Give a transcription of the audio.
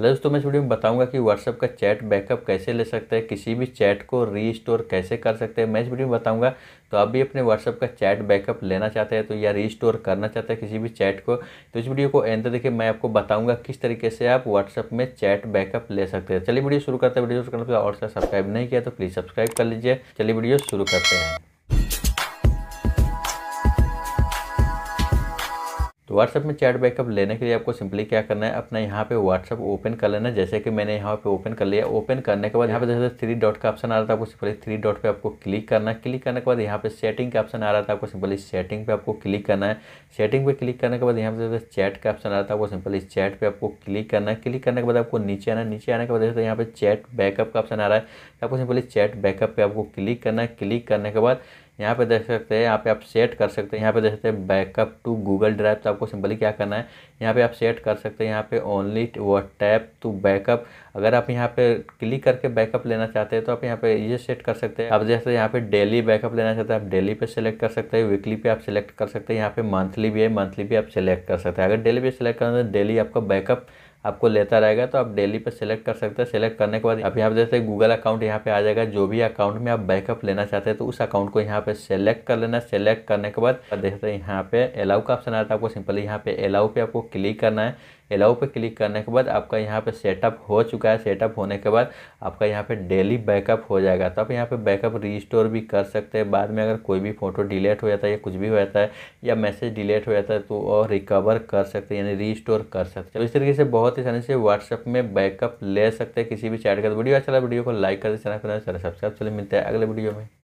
hello तो दोस्तों मैं इस वीडियो में बताऊंगा कि व्हाट्सअप का चैट बैकअप कैसे ले सकते हैं किसी भी चैट को रीस्टोर कैसे कर सकते हैं मैं इस वीडियो में बताऊंगा तो आप भी अपने व्हाट्सअप का चैट बैकअप लेना चाहते हैं तो या रीस्टोर करना चाहते हैं किसी भी चैट को तो इस वीडियो को एंड देखिए मैं आपको बताऊँगा किस तरीके से आप व्हाट्सअप में चैट बैकअप ले सकते हैं चलिए वीडियो शुरू करते हैं वीडियो शुरू करने और सब्सक्राइब नहीं किया तो प्लीज़ सब्सक्राइब कर लीजिए चलिए वीडियो शुरू करते हैं व्हाट्सएप में चैट बैकअप लेने के लिए आपको सिंपली क्या करना है अपना यहाँ पे व्हाट्सअप ओपन कर लेना जैसे कि मैंने यहाँ पे ओपन कर लिया ओपन करने के बाद यहाँ पे जैसे थ्री डॉट का ऑप्शन आ रहा था आपको सिंपली थ्री डॉट पे आपको क्लिक करना है क्लिक करने के बाद यहाँ पे सेटिंग का ऑप्शन आ रहा था आपको सिंपली सेटिंग पे आपको क्लिक करना है सेटिंग पे क्लिक करने के बाद यहाँ पे जैसे चैट का ऑप्शन आ रहा था आपको सिंपली चैट पर आपको क्लिक करना है क्लिक करने के बाद आपको नीचे आना नीचे आने के बाद जैसे यहाँ पे चैट बैकअप का ऑप्शन आ रहा है आपको सिंपली चैट बैकअप पर आपको क्लिक करना है क्लिक करने के बाद यहाँ पे देख सकते हैं यहाँ पे आप सेट कर सकते हैं यहाँ पे देख सकते हैं बैकअप टू गूगल ड्राइव तो आपको सिंपली क्या करना है यहाँ पे आप सेट कर सकते हैं यहाँ पे ओनली टैप टू बैकअप अगर आप यहाँ पे क्लिक करके बैकअप लेना चाहते हैं तो आप यहाँ पे ये यह सेट कर सकते हैं आप जैसे यहाँ पे डेली बैकअप लेना चाहते हैं आप डेली पे सेलेक्ट कर सकते हैं वीकली पे आप सेलेक्ट कर सकते हैं यहाँ पे मंथली भी है मंथली भी आप सेलेक्ट कर सकते हैं अगर डेली पे सेलेक्ट करना है डेली तो आपका बैकअप आपको लेता रहेगा तो आप डेली पे सिलेक्ट कर सकते हैं सिलेक्ट करने के बाद अभी आप यहाँ पे जैसे गूगल अकाउंट यहाँ पे आ जाएगा जो भी अकाउंट में आप बैकअप लेना चाहते हैं तो उस अकाउंट को यहाँ पे सेलेक्ट कर लेना सेलेक्ट करने के बाद देखते हैं यहाँ पे अलाउ का ऑप्शन आता है आपको सिंपली यहाँ पे अलाउ पे आपको क्लिक करना है एलाउ पे क्लिक करने के बाद आपका यहाँ पे सेटअप हो चुका है सेटअप होने के बाद आपका यहाँ पे डेली बैकअप हो जाएगा तो आप यहाँ पे बैकअप रिस्टोर भी कर सकते हैं बाद में अगर कोई भी फ़ोटो डिलीट हो जाता है या कुछ भी हो जाता है या मैसेज डिलीट हो जाता है तो और रिकवर कर सकते हैं यानी रिस्टोर कर सकते हैं तो इस तरीके से बहुत ही आसानी से व्हाट्सअप में बैकअप ले सकते हैं किसी भी चैट का वीडियो अच्छा लगा वीडियो को लाइक कर चैनल सब्सक्राइब तो चले मिलते हैं अगले वीडियो में